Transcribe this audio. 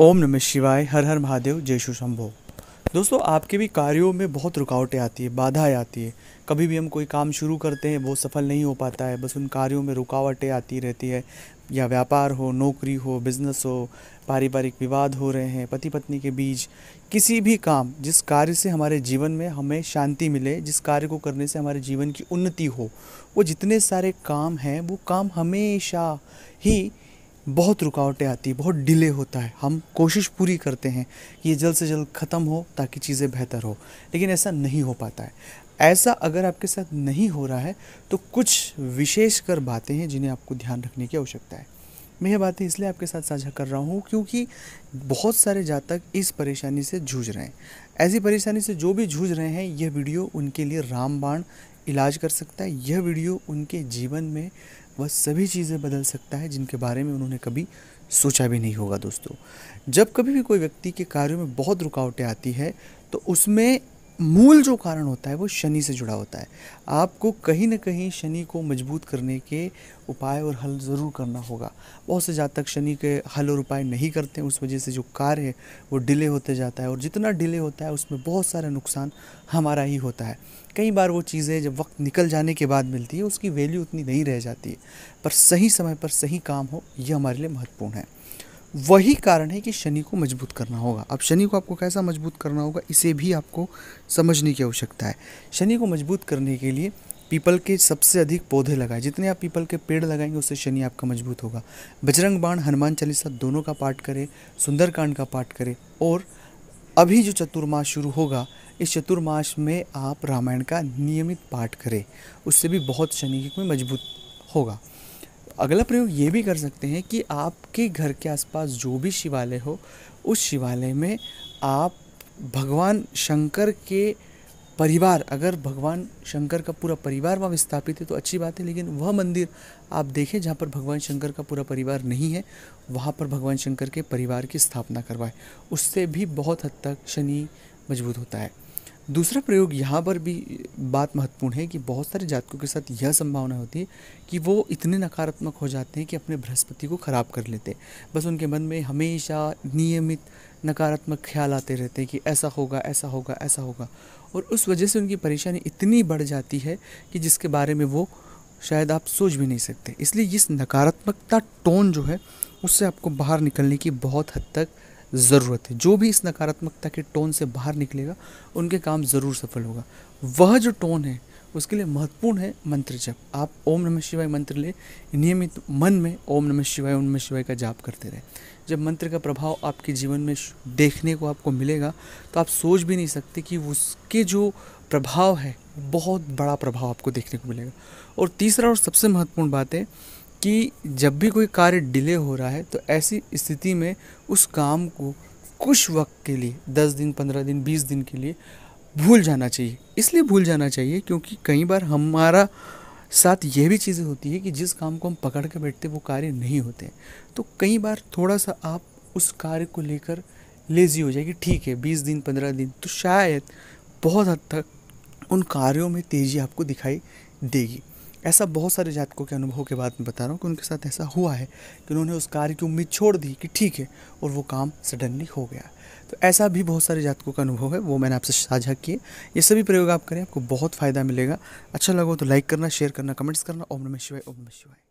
ओम नमः शिवाय हर हर महादेव जय शु शंभो दोस्तों आपके भी कार्यों में बहुत रुकावटें आती है बाधाएं आती है कभी भी हम कोई काम शुरू करते हैं वो सफल नहीं हो पाता है बस उन कार्यों में रुकावटें आती रहती है या व्यापार हो नौकरी हो बिजनेस हो पारिवारिक विवाद हो रहे हैं पति पत्नी के बीच किसी भी काम जिस कार्य से हमारे जीवन में हमें शांति मिले जिस कार्य को करने से हमारे जीवन की उन्नति हो वो जितने सारे काम हैं वो काम हमेशा ही बहुत रुकावटें आती है बहुत डिले होता है हम कोशिश पूरी करते हैं कि ये जल्द से जल्द ख़त्म हो ताकि चीज़ें बेहतर हो लेकिन ऐसा नहीं हो पाता है ऐसा अगर आपके साथ नहीं हो रहा है तो कुछ विशेषकर बातें हैं जिन्हें आपको ध्यान रखने की आवश्यकता है मैं ये बातें इसलिए आपके साथ साझा कर रहा हूँ क्योंकि बहुत सारे जातक इस परेशानी से जूझ रहे हैं ऐसी परेशानी से जो भी जूझ रहे हैं यह वीडियो उनके लिए रामबाण इलाज कर सकता है यह वीडियो उनके जीवन में वह सभी चीज़ें बदल सकता है जिनके बारे में उन्होंने कभी सोचा भी नहीं होगा दोस्तों जब कभी भी कोई व्यक्ति के कार्यों में बहुत रुकावटें आती है तो उसमें मूल जो कारण होता है वो शनि से जुड़ा होता है आपको कहीं ना कहीं शनि को मजबूत करने के उपाय और हल ज़रूर करना होगा बहुत से जातक शनि के हल और उपाय नहीं करते हैं उस वजह से जो कार्य है वो डिले होते जाता है और जितना डिले होता है उसमें बहुत सारा नुकसान हमारा ही होता है कई बार वो चीज़ें जब वक्त निकल जाने के बाद मिलती है उसकी वैल्यू उतनी नहीं रह जाती है पर सही समय पर सही काम हो यह हमारे लिए महत्वपूर्ण है वही कारण है कि शनि को मजबूत करना होगा अब शनि को आपको कैसा मजबूत करना होगा इसे भी आपको समझने की आवश्यकता है शनि को मजबूत करने के लिए पीपल के सबसे अधिक पौधे लगाएं जितने आप पीपल के पेड़ लगाएंगे उससे शनि आपका मजबूत होगा बजरंग बाण हनुमान चालीसा दोनों का पाठ करें सुंदरकांड का पाठ करें और अभी जो चतुर्मास शुरू होगा इस चतुर्मास में आप रामायण का नियमित पाठ करें उससे भी बहुत शनि में मजबूत होगा अगला प्रयोग ये भी कर सकते हैं कि आपके घर के आसपास जो भी शिवालय हो उस शिवालय में आप भगवान शंकर के परिवार अगर भगवान शंकर का पूरा परिवार वहाँ विस्थापित है तो अच्छी बात है लेकिन वह मंदिर आप देखें जहाँ पर भगवान शंकर का पूरा परिवार नहीं है वहाँ पर भगवान शंकर के परिवार की स्थापना करवाएं उससे भी बहुत हद तक शनि मजबूत होता है दूसरा प्रयोग यहाँ पर भी बात महत्वपूर्ण है कि बहुत सारे जातकों के साथ यह संभावना होती है कि वो इतने नकारात्मक हो जाते हैं कि अपने बृहस्पति को ख़राब कर लेते हैं बस उनके मन में हमेशा नियमित नकारात्मक ख्याल आते रहते हैं कि ऐसा होगा ऐसा होगा ऐसा होगा और उस वजह से उनकी परेशानी इतनी बढ़ जाती है कि जिसके बारे में वो शायद आप सोच भी नहीं सकते इसलिए इस नकारात्मकता टोन जो है उससे आपको बाहर निकलने की बहुत हद तक ज़रूरत है जो भी इस नकारात्मकता के टोन से बाहर निकलेगा उनके काम ज़रूर सफल होगा वह जो टोन है उसके लिए महत्वपूर्ण है मंत्र जप आप ओम नमः शिवाय मंत्र ले नियमित मन में ओम नमः शिवाय ओम नमः शिवाय का जाप करते रहे जब मंत्र का प्रभाव आपके जीवन में देखने को आपको मिलेगा तो आप सोच भी नहीं सकते कि उसके जो प्रभाव है बहुत बड़ा प्रभाव आपको देखने को मिलेगा और तीसरा और सबसे महत्वपूर्ण बात है कि जब भी कोई कार्य डिले हो रहा है तो ऐसी स्थिति में उस काम को कुछ वक्त के लिए दस दिन पंद्रह दिन बीस दिन के लिए भूल जाना चाहिए इसलिए भूल जाना चाहिए क्योंकि कई बार हमारा साथ यह भी चीज़ें होती है कि जिस काम को हम पकड़ के बैठते वो कार्य नहीं होते तो कई बार थोड़ा सा आप उस कार्य को लेकर लेजी हो जाए कि ठीक है बीस दिन पंद्रह दिन तो शायद बहुत हद तक उन कार्यों में तेज़ी आपको दिखाई देगी ऐसा बहुत सारे जातकों के अनुभव के बाद में बता रहा हूँ कि उनके साथ ऐसा हुआ है कि उन्होंने उस कार्य की उम्मीद छोड़ दी कि ठीक है और वो काम सडनली हो गया तो ऐसा भी बहुत सारे जातकों का अनुभव है वो मैंने आपसे साझा किए ये सभी प्रयोग आप करें आपको बहुत फ़ायदा मिलेगा अच्छा लगा तो लाइक करना शेयर करना कमेंट्स करना ओम नमः शिवाय ओम नमः शिवाय